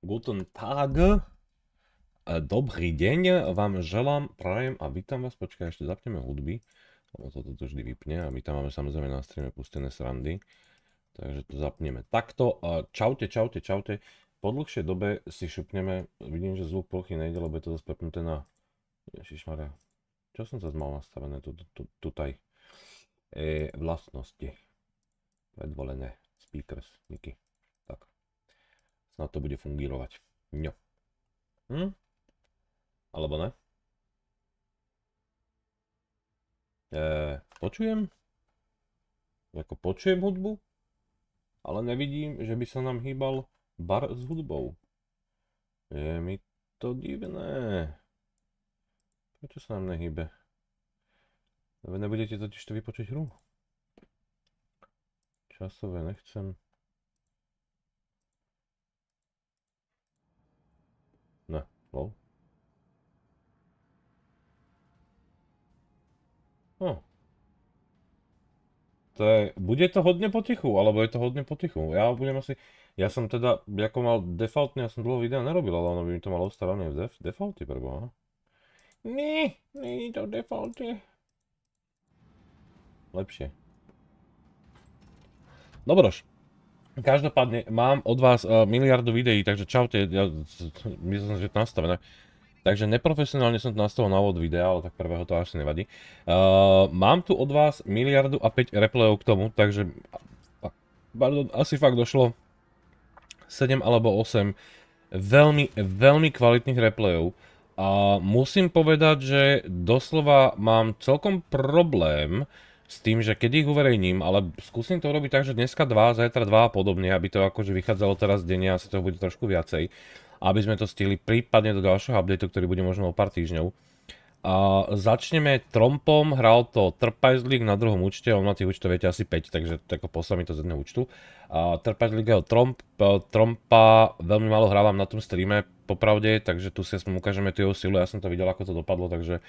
Guten Tag. E, dobrý deň vám želám, prajem a vítam vás. Počkaj, ešte zapneme hudby, lebo toto to vždy vypne a my tam máme samozrejme na streame pustené srandy. Takže to zapneme takto. E, čaute, čaute, čaute. Po dlhšej dobe si šupneme, vidím, že zvuk plochy nejde, lebo je to zase prepnuté na... Ježišmarja, čo som sa mal nastavené tutaj? E, vlastnosti. Predvolené speakers, niky. Snad to bude fungírovať. No. Hm? Alebo ne? E, počujem? Jako počujem hudbu? Ale nevidím, že by sa nám hýbal bar s hudbou. Je mi to divné. Prečo sa nám nehybe? Nebudete totiž to vypočuť hru? Časové nechcem. Lol. No. Hm. To je, bude to hodne potichu, alebo je to hodne potichu. Ja budem asi, ja som teda, ako mal defaultne, ja som dlho videa nerobil, ale ono by mi to malo ostarané v def, defaulty, preboha. Nie, nie to defaulty. Lepšie. Dobroš. Každopádne mám od vás uh, miliardu videí, takže čaute, ja myslím, že je to nastavené. Takže neprofesionálne som to nastavil na úvod videa, ale tak prvého to asi nevadí. Uh, mám tu od vás miliardu a 5 replayov k tomu, takže pardon, asi fakt došlo 7 alebo 8 veľmi, veľmi kvalitných replayov. A musím povedať, že doslova mám celkom problém uh, s tým, že keď ich uverejním, ale skúsim to urobiť tak, že dneska dva, zajtra dva a podobne, aby to akože vychádzalo teraz denne, asi toho bude trošku viacej, aby sme to stihli prípadne do ďalšieho updateu, ktorý bude možno o pár týždňov. A začneme trompom, hral to Trpajzlík na druhom účte, on na tých účtov viete asi 5, takže tako poslal mi to z jedného účtu. A Trpajzlík jeho tromp, e, trompa veľmi málo hrávam na tom streame, popravde, takže tu si aspoň ukážeme tú jeho silu, ja som to videl, ako to dopadlo, takže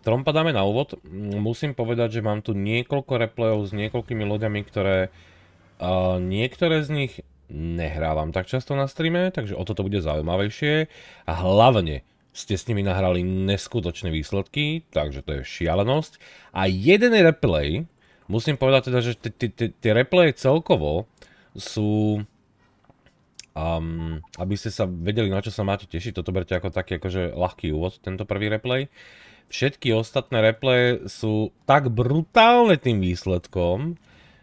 Trompa dáme na úvod. Musím povedať, že mám tu niekoľko replayov s niekoľkými loďami, ktoré uh, niektoré z nich nehrávam tak často na streame, takže o toto bude zaujímavejšie. A hlavne ste s nimi nahrali neskutočné výsledky, takže to je šialenosť. A jeden replay, musím povedať teda, že tie replaye celkovo sú um, aby ste sa vedeli, na čo sa máte tešiť. Toto berte ako taký akože ľahký úvod, tento prvý replay všetky ostatné replaye sú tak brutálne tým výsledkom,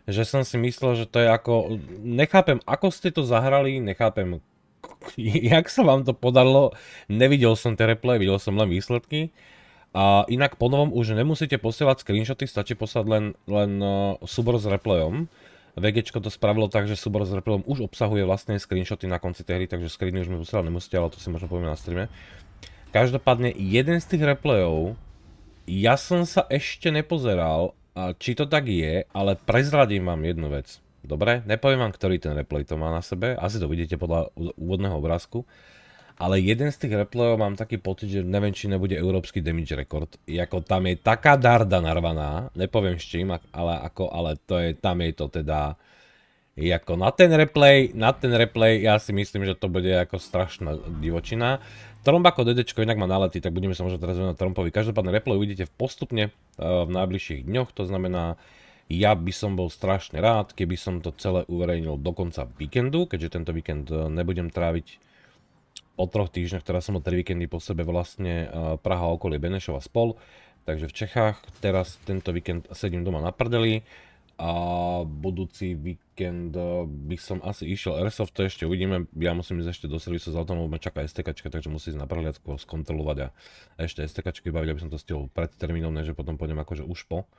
že som si myslel, že to je ako... Nechápem, ako ste to zahrali, nechápem, jak sa vám to podarilo. Nevidel som tie replay, videl som len výsledky. A inak po novom už nemusíte posielať screenshoty, stačí poslať len, len uh, súbor s replayom. VG to spravilo tak, že súbor s replayom už obsahuje vlastné screenshoty na konci tej hry, takže screeny už mi posielať nemusíte, ale to si možno povieme na streame. Každopádne jeden z tých replayov, ja som sa ešte nepozeral, či to tak je, ale prezradím vám jednu vec. Dobre, nepoviem vám, ktorý ten replay to má na sebe, asi to vidíte podľa úvodného obrázku. Ale jeden z tých replayov mám taký pocit, že neviem, či nebude európsky damage rekord. Jako tam je taká darda narvaná, nepoviem s čím, ale, ako, ale to je, tam je to teda... Jako na ten replay, na ten replay ja si myslím, že to bude ako strašná divočina. Tromba ako DD inak má nalety, tak budeme sa možno teraz venovať Trompovi. Každopádne replay uvidíte postupne eh, v najbližších dňoch, to znamená, ja by som bol strašne rád, keby som to celé uverejnil do konca víkendu, keďže tento víkend eh, nebudem tráviť po troch týždňoch, teraz som o tri víkendy po sebe vlastne eh, Praha okolie Benešova spol, takže v Čechách, teraz tento víkend sedím doma na prdeli, a budúci víkend eh, by som asi išiel Airsoft, to ešte uvidíme, ja musím ísť ešte do servisu za autom, lebo ma čaká STK, takže musím ísť na prehliadku skontrolovať a ešte STK vybaviť, aby som to stihol pred termínom, než potom pôjdem akože už po.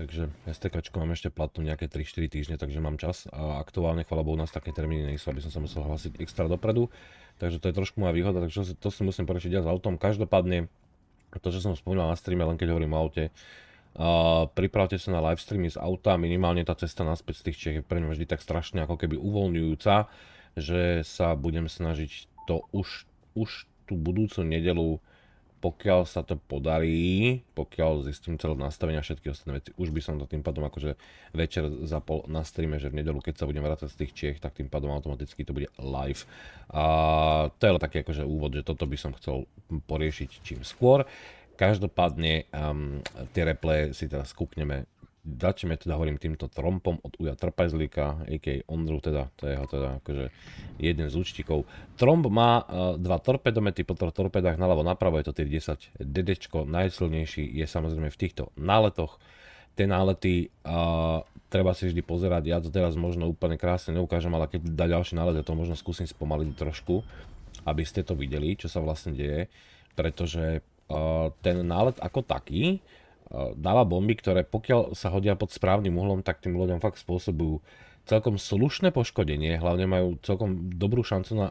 Takže STK mám ešte platnú nejaké 3-4 týždne, takže mám čas a aktuálne, chvala Bohu, nás také termíny nie sú, aby som sa musel hlásiť extra dopredu. Takže to je trošku moja výhoda, takže to si musím prečiť ja s autom. Každopádne, to, čo som spomínal na streame, len keď hovorím o aute, Uh, pripravte sa na live streamy z auta, minimálne tá cesta naspäť z tých Čech je pre mňa vždy tak strašne ako keby uvoľňujúca, že sa budem snažiť to už, už tú budúcu nedelu pokiaľ sa to podarí, pokiaľ zistím celé nastavenia všetky ostatné veci, už by som to tým pádom akože večer zapol na streame, že v nedelu, keď sa budem vrácať z tých Čech, tak tým pádom automaticky to bude live. A to je taký akože úvod, že toto by som chcel poriešiť čím skôr. Každopádne um, tie reple si teraz kúkneme. Začneme teda, hovorím, týmto trompom od Uja Trpajzlíka, a.k.a. Ondru, teda, to je jeho teda akože jeden z účtikov. Tromb má uh, dva torpedomety po troch torpedách, naľavo napravo je to 10 dedečko, najsilnejší je samozrejme v týchto náletoch. Tie nálety uh, treba si vždy pozerať, ja to teraz možno úplne krásne neukážem, ale keď dá ďalší nálet, ja to možno skúsim spomaliť trošku, aby ste to videli, čo sa vlastne deje, pretože ten nálet ako taký dáva bomby, ktoré pokiaľ sa hodia pod správnym uhlom, tak tým ľuďom fakt spôsobujú celkom slušné poškodenie, hlavne majú celkom dobrú šancu na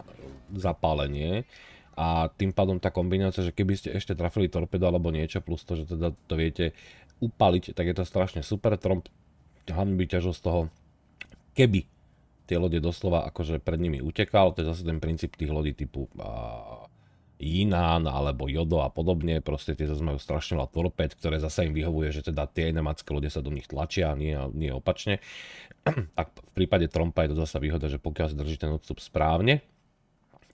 zapálenie a tým pádom tá kombinácia, že keby ste ešte trafili torpedo alebo niečo, plus to, že teda to viete upaliť, tak je to strašne super. Tromp hlavne by ťažil z toho, keby tie lode doslova akože pred nimi utekal, to je zase ten princíp tých lodí typu uh, Jinan alebo Jodo a podobne, proste tie zase majú strašne veľa torped, ktoré zase im vyhovuje, že teda tie nemacké lode sa do nich tlačia, nie, nie opačne. Tak v prípade Trompa je to zase výhoda, že pokiaľ drží ten odstup správne,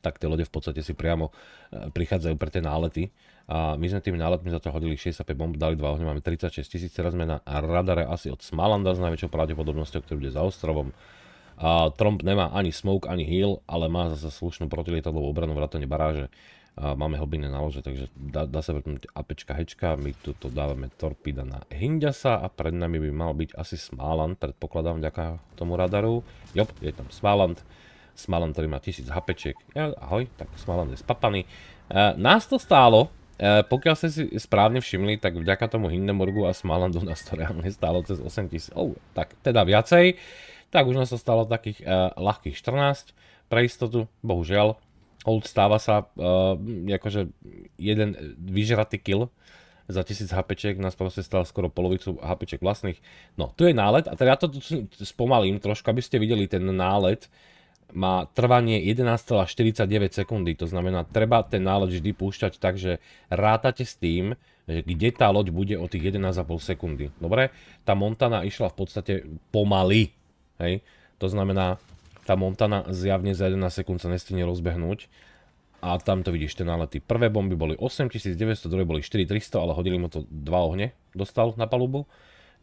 tak tie lode v podstate si priamo eh, prichádzajú pre tie nálety. A my sme tými náletmi za to hodili 65 bomb, dali 2 ohňa, máme 36 tisíc, teraz sme na radare asi od Smalanda s najväčšou pravdepodobnosťou, ktorý bude za ostrovom. A Trump nemá ani smoke, ani heal, ale má zase slušnú protilietadlovú obranu vrátane baráže a máme hlbinné nálože, takže dá, dá sa prepnúť APčka, hečka, my tu to dávame torpída na Hindiasa a pred nami by mal byť asi Smaland, predpokladám, vďaka tomu radaru. Jop, je tam Smaland. Smaland, ktorý má 1000 HPček, ja, ahoj, tak Smaland je spapaný. E, nás to stálo, e, pokiaľ ste si správne všimli, tak vďaka tomu Hindenburgu a Smalandu nás to reálne stálo cez 8000, oh, tak teda viacej, tak už nás to stálo takých e, ľahkých 14, pre istotu, bohužiaľ, Old stáva sa uh, akože jeden vyžratý kill za 1000 HP nás proste stal skoro polovicu HP vlastných. No, tu je nálet a teda ja to spomalím trošku, aby ste videli ten nálet má trvanie 11,49 sekundy, to znamená, treba ten nálet vždy púšťať, takže rátate s tým, kde tá loď bude o tých 11,5 sekundy. Dobre, tá Montana išla v podstate pomaly, hej, to znamená, tá Montana zjavne za 11 sekúnd sa nestihne rozbehnúť. A tam to vidíš, ten nálety. Prvé bomby boli 8900, druhé boli 4300, ale hodili mu to dva ohne, dostal na palubu.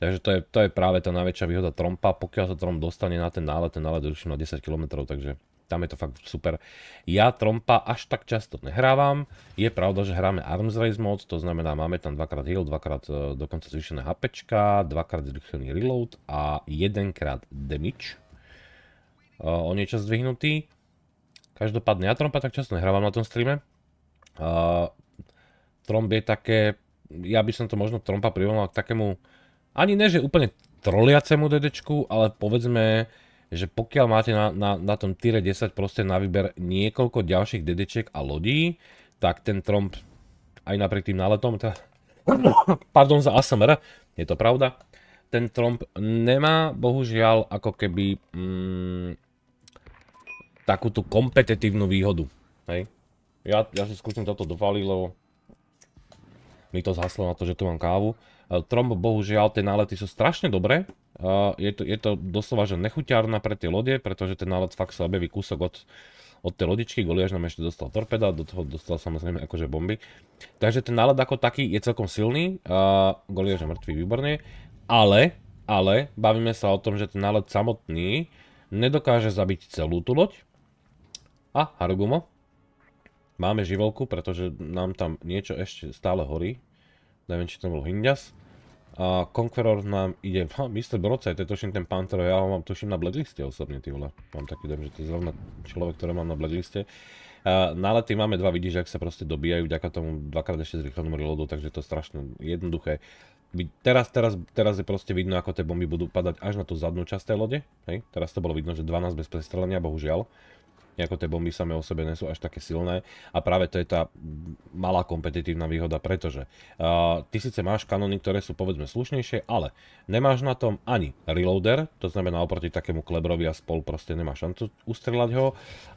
Takže to je, to je práve tá najväčšia výhoda Trompa, pokiaľ sa Tromp dostane na ten nálet, ten nálet je na 10 km, takže tam je to fakt super. Ja Trompa až tak často nehrávam, je pravda, že hráme Arms Race mod, to znamená máme tam dvakrát heal, dvakrát e, dokonca zvýšené HPčka, dvakrát zvýšený reload a jedenkrát damage, Eh, o niečo zdvihnutý. Každopádne ja trompa tak často nehrávam na tom streame. Eh, tromp je také, ja by som to možno trompa privolal k takému, ani ne, že úplne troliacemu dedečku, ale povedzme, že pokiaľ máte na, na, na tom Tyre 10 proste na výber niekoľko ďalších dedečiek a lodí, tak ten tromp aj napriek tým náletom, tá, pardon za ASMR, je to pravda, ten tromp nemá bohužiaľ ako keby mm, takúto kompetitívnu výhodu. Hej. Ja, ja si skúsim toto dovaliť, lebo mi to zhaslo na to, že tu mám kávu. E, Trombo, bohužiaľ, tie nálety sú strašne dobré. E, je to, je to doslova, že nechuťárna pre tie lode, pretože ten nálet fakt sa objaví kúsok od, od tej lodičky. Goliáš nám ešte dostal torpeda, do toho dostal samozrejme akože bomby. Takže ten nálet ako taký je celkom silný. E, Goliáš je mŕtvý, výborne. Ale, ale, bavíme sa o tom, že ten nálet samotný nedokáže zabiť celú tú loď, a, Harugumo. Máme živolku, pretože nám tam niečo ešte stále horí. Neviem, či to bol Hindias. A Conqueror nám ide... Ha, Mr. Brocaj, to je tuším ten Panther, ja ho mám tuším na blackliste osobne, ty vole. Mám taký dojem, že to je zrovna človek, ktorý mám na blackliste. A nálety máme dva, vidíš, ak sa proste dobíjajú, vďaka tomu dvakrát ešte zrýchlenom reloadu, takže to je strašne jednoduché. Teraz, teraz, teraz je proste vidno, ako tie bomby budú padať až na tú zadnú časť tej lode. Hej? Teraz to bolo vidno, že 12 bez prestrelenia, bohužiaľ nejako tie bomby same o sebe nesú až také silné a práve to je tá malá kompetitívna výhoda, pretože uh, ty síce máš kanóny, ktoré sú povedzme slušnejšie, ale nemáš na tom ani reloader, to znamená oproti takému klebrovi a spol proste nemá šancu ustrelať ho,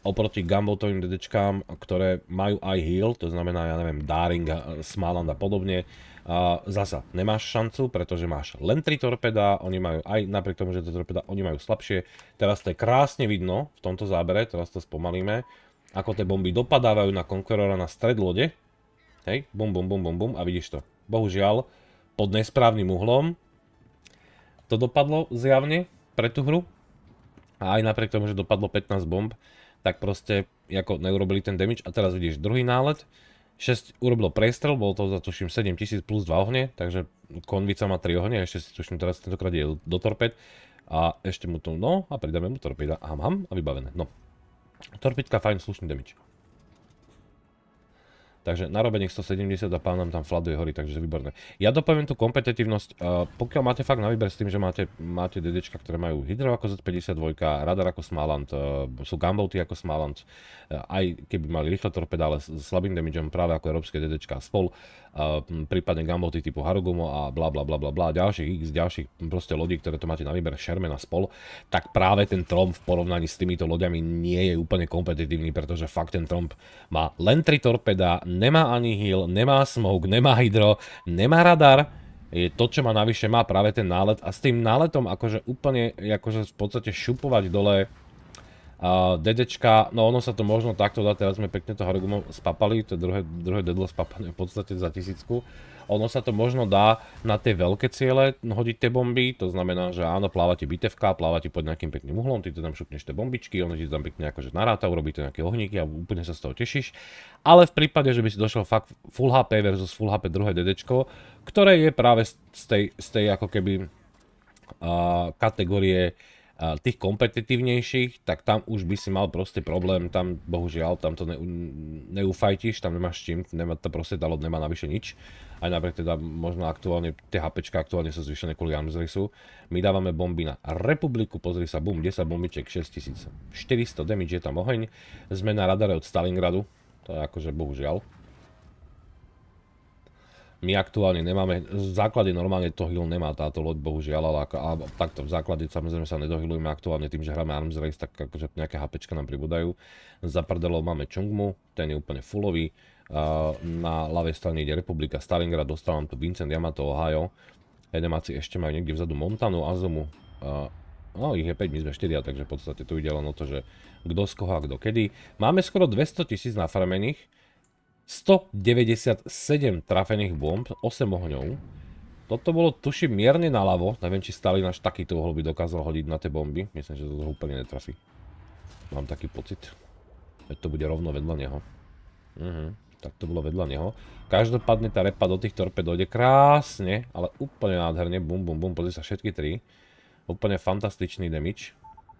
oproti gumbotovým dedečkám, ktoré majú aj heal, to znamená ja neviem Daring, Smaland a podobne, zasa nemáš šancu, pretože máš len 3 torpeda, oni majú aj napriek tomu, že to torpeda, oni majú slabšie. Teraz to je krásne vidno v tomto zábere, teraz to spomalíme, ako tie bomby dopadávajú na Conquerora na stred lode. Hej, bum, bum, bum, bum, bum a vidíš to. Bohužiaľ, pod nesprávnym uhlom to dopadlo zjavne pre tú hru. A aj napriek tomu, že dopadlo 15 bomb, tak proste ako neurobili ten damage a teraz vidíš druhý nálet 6 urobilo prestrel, bol to za tuším tisíc plus 2 ohne, takže konvica má 3 ohne, ešte si tuším teraz tentokrát je do torped a ešte mu to, no a pridáme mu torpeda, A mám a vybavené, no. Torpedka fajn, slušný damage. Takže robenie 170 a pán nám tam fladuje hory, takže výborné. Ja dopoviem tú kompetitívnosť, eh, pokiaľ máte fakt na výber s tým, že máte, máte DDčka, ktoré majú Hydro ako Z52, Radar ako Smaland, eh, sú Gumbouty ako Smaland, eh, aj keby mali rýchle torpedále s slabým damageom práve ako európske DDčka a spol, prípadne gamboty typu Harugumo a bla bla bla bla bla, ďalších x ďalších proste lodí, ktoré to máte na výber, Sherman a spol, tak práve ten Tromp v porovnaní s týmito loďami nie je úplne kompetitívny, pretože fakt ten Tromp má len 3 torpeda, nemá ani heal, nemá smoke, nemá hydro, nemá radar, je to, čo má navyše, má práve ten nálet a s tým náletom akože úplne akože v podstate šupovať dole Uh, DDčka, no ono sa to možno takto dá, teraz sme pekne to Harugumo spapali, to je druhé, druhé dedlo spapané v podstate za tisícku. Ono sa to možno dá na tie veľké ciele hodiť tie bomby, to znamená, že áno, pláva ti bitevka, pláva ti pod nejakým pekným uhlom, ty to tam šupneš tie bombičky, ono ti tam pekne akože naráta, urobí to nejaké ohníky a úplne sa z toho tešíš. Ale v prípade, že by si došiel fakt full HP versus full HP druhé dedečko, ktoré je práve z tej, z tej ako keby uh, kategórie tých kompetitívnejších, tak tam už by si mal proste problém, tam bohužiaľ, tam to ne, neufajtíš, tam nemáš čím, nemá, tá proste dalo, nemá navyše nič. Aj napriek teda možno aktuálne, tie HP aktuálne sú zvyšené kvôli Armsrisu. My dávame bomby na Republiku, pozri sa, bum, 10 bombiček, 6400 damage, je tam oheň. Sme na radare od Stalingradu, to je akože bohužiaľ my aktuálne nemáme, v základe normálne to hill nemá táto loď, bohužiaľ, ale ako, alebo takto v základe samozrejme sa nedohillujeme aktuálne tým, že hráme Arms Race, tak akože nejaké HPčka nám pribúdajú. Za prdelov máme Chungmu, ten je úplne fullový. Uh, na ľavej strane ide Republika Stalingrad, dostal nám tu Vincent Yamato, Ohio. Edemáci ešte majú niekde vzadu Montanu, Azumu. Uh, no, ich je 5, my sme 4, takže v podstate tu ide len o to, že kto z koho a kto kedy. Máme skoro 200 tisíc nafarmených. 197 trafených bomb, 8 ohňov. Toto bolo tuším mierne naľavo, neviem či Stalin až takýto uhol by dokázal hodiť na tie bomby. Myslím, že to úplne netrafí. Mám taký pocit. Veď to bude rovno vedľa neho. Mhm, tak to bolo vedľa neho. Každopádne tá repa do tých torped dojde krásne, ale úplne nádherne. Bum, bum, bum, pozri sa všetky tri. Úplne fantastičný damage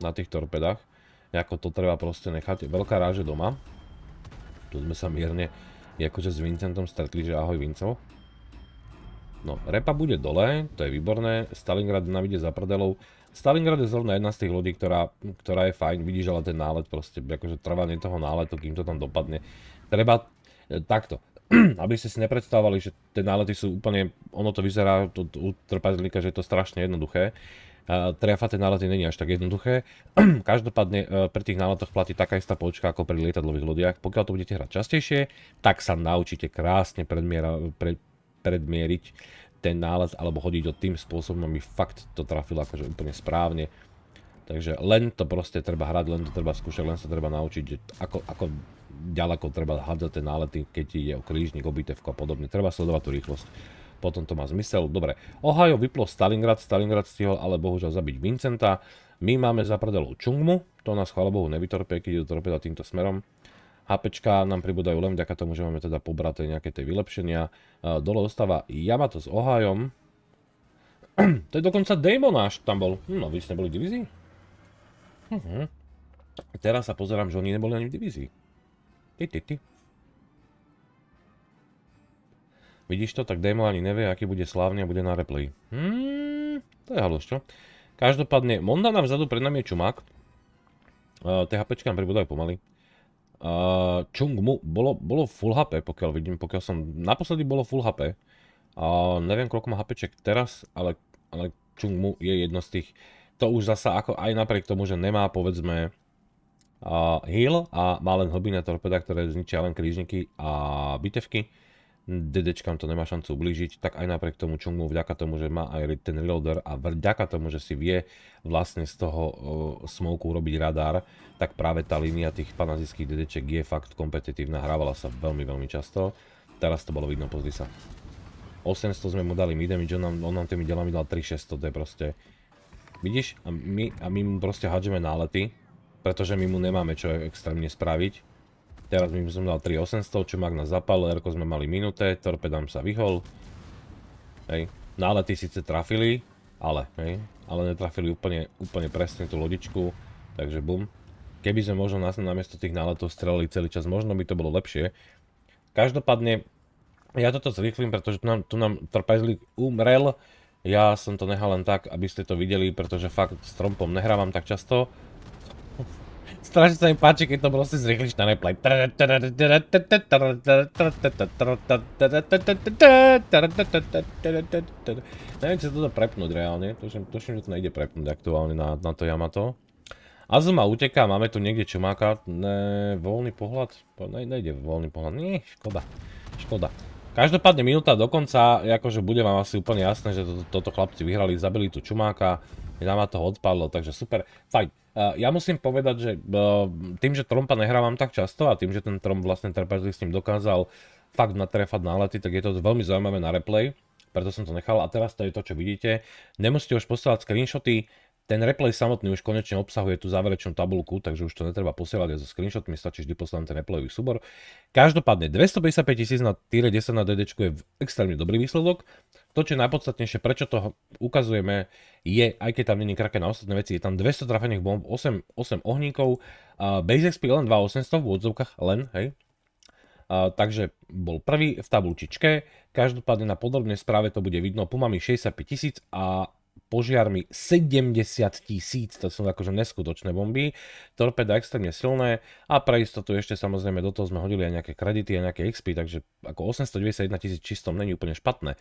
na tých torpedách. Nejako to treba proste nechať. Veľká ráže doma. Tu sme sa mierne je akože s Vincentom stretli, že ahoj Vinco. No, repa bude dole, to je výborné, Stalingrad navide za prdelou. Stalingrad je zrovna jedna z tých ľudí, ktorá, ktorá je fajn, vidíš, ale ten nálet proste, akože trvanie toho náletu, kým to tam dopadne. Treba e, takto, aby ste si nepredstavovali, že tie nálety sú úplne, ono to vyzerá od trpaslíka, že je to strašne jednoduché trefať tie nálety není až tak jednoduché. Každopádne e, pri tých náletoch platí taká istá počka ako pri lietadlových lodiach. Pokiaľ to budete hrať častejšie, tak sa naučíte krásne predmiera, pre, predmieriť ten nálet alebo hodiť ho tým spôsobom aby fakt to trafilo akože úplne správne. Takže len to proste treba hrať, len to treba skúšať, len sa treba naučiť, ako, ako ďaleko treba hádzať tie nálety, keď je krížnik obitev a podobne. Treba sledovať tú rýchlosť potom to má zmysel. Dobre, Ohio vyplo Stalingrad, Stalingrad stihol ale bohužiaľ zabiť Vincenta. My máme za predelou Čungmu, to nás chvála Bohu nevytorpie, keď ide torpeda týmto smerom. HPčka nám pribúdajú len vďaka tomu, že máme teda pobraté nejaké tie vylepšenia. Dole ostáva Yamato s Ohajom. to je dokonca Daemonáš tam bol. no vy ste boli v divízii? Hm. Mhm. Teraz sa pozerám, že oni neboli ani v divízii. Ty, ty, ty. Vidíš to? Tak Demo ani nevie, aký bude slávny a bude na replay. Hmm, to je halus, čo? Každopádne, Monda nám vzadu pred nami je Čumák. Té THPčka nám pribúdajú pomaly. Čung mu bolo, full HP, pokiaľ vidím, pokiaľ som... Naposledy bolo full HP. neviem, koľko má HPček teraz, ale, Čung mu je jedno z tých... To už zasa ako aj napriek tomu, že nemá, povedzme, heal a má len hlbiné torpeda, ktoré zničia len krížniky a bitevky dedečkám to nemá šancu ublížiť, tak aj napriek tomu Chungmu, vďaka tomu, že má aj ten reloader a vďaka tomu, že si vie vlastne z toho uh, smoku urobiť radar, tak práve tá línia tých panazijských dedeček je fakt kompetitívna, hrávala sa veľmi, veľmi často. Teraz to bolo vidno, pozri sa. 800 sme mu dali mid damage, on nám, on nám tými delami dal 3600, to je proste... Vidíš? A my, a my mu proste hádžeme nálety, pretože my mu nemáme čo extrémne spraviť Teraz by som dal 3800, čo Magna zapalo, Erko sme mali minúte, torpedám sa vyhol. Hej, nálety síce trafili, ale, hej, ale netrafili úplne, úplne presne tú lodičku, takže bum. Keby sme možno na, namiesto tých náletov strelili celý čas, možno by to bolo lepšie. Každopádne, ja toto zrýchlim, pretože tu nám, tu nám trpezlík umrel, ja som to nehal len tak, aby ste to videli, pretože fakt s trompom nehrávam tak často. Strašne sa mi páči, keď to bolo si zrýchliš na replay. Neviem, či sa toto prepnúť reálne. Tuším, tuším, že to nejde prepnúť aktuálne na, na to Yamato. Azuma uteká, máme tu niekde čumáka. Ne, voľný pohľad? Ne, nejde voľný pohľad. Nie, škoda. Škoda. Každopádne minúta dokonca, akože bude vám asi úplne jasné, že to, toto chlapci vyhrali, zabili tu čumáka mi ma toho odpadlo, takže super. Fajn. Ja musím povedať, že e, tým, že Trompa nehrávam tak často a tým, že ten Tromp vlastne Trapezli s ním dokázal fakt natrefať nálety, tak je to veľmi zaujímavé na replay, preto som to nechal. A teraz to je to, čo vidíte. Nemusíte už posielať screenshoty, ten replay samotný už konečne obsahuje tú záverečnú tabulku, takže už to netreba posielať aj so screenshotmi, stačí vždy poslať ten replayový súbor. Každopádne 255 tisíc na týre 10 na DD je extrémne dobrý výsledok to, čo je najpodstatnejšie, prečo to ukazujeme, je, aj keď tam není krake na ostatné veci, je tam 200 trafených bomb, 8, 8 ohníkov, uh, base XP len 2800 v odzovkách, len, hej. Uh, takže bol prvý v tabulčičke, každopádne na podrobnej správe to bude vidno, pumami 65 tisíc a požiarmi 70 tisíc, to sú akože neskutočné bomby, torpeda extrémne silné a pre istotu ešte samozrejme do toho sme hodili aj nejaké kredity a nejaké XP, takže ako 891 tisíc čistom není úplne špatné.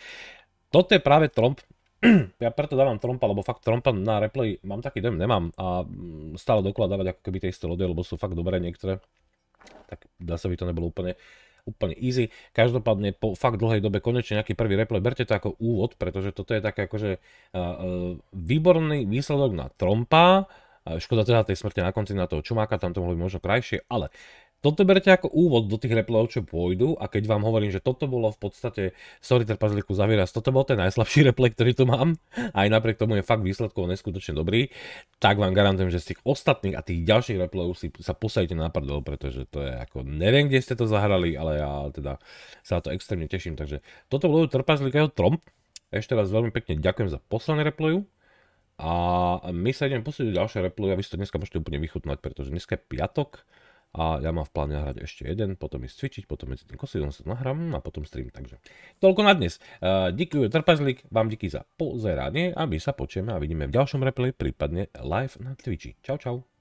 Toto je práve Trump. ja preto dávam Trumpa, lebo fakt Trumpa na replay mám taký dojem, nemám. A mm, stále dokola dávať ako keby tie isté lode, lebo sú fakt dobré niektoré. Tak dá sa by to nebolo úplne úplne easy. Každopádne po fakt dlhej dobe konečne nejaký prvý replay, berte to ako úvod, pretože toto je také akože uh, výborný výsledok na Trompa, Škoda teda tej smrti na konci na toho Čumáka, tam to mohlo byť možno krajšie, ale toto berete ako úvod do tých replayov, čo pôjdu a keď vám hovorím, že toto bolo v podstate, sorry trpazliku zavierac, toto bol ten najslabší replay, ktorý tu mám, aj napriek tomu je fakt výsledkov neskutočne dobrý, tak vám garantujem, že z tých ostatných a tých ďalších replayov si sa posadíte na prdel, pretože to je ako, neviem, kde ste to zahrali, ale ja teda sa na to extrémne teším, takže toto bolo trpazlik jeho tromp, ešte raz veľmi pekne ďakujem za poslané reploju, a my sa ideme posúdiť ďalšie reploje a vy si to dneska môžete úplne vychutnať, pretože dneska je piatok, a ja mám v pláne hrať ešte jeden, potom ísť cvičiť, potom medzi tým kosidom sa nahrám no a potom stream, takže toľko na dnes. Uh, díky vám díky za pozeranie a my sa počujeme a vidíme v ďalšom replay prípadne live na Twitchi. Čau, čau.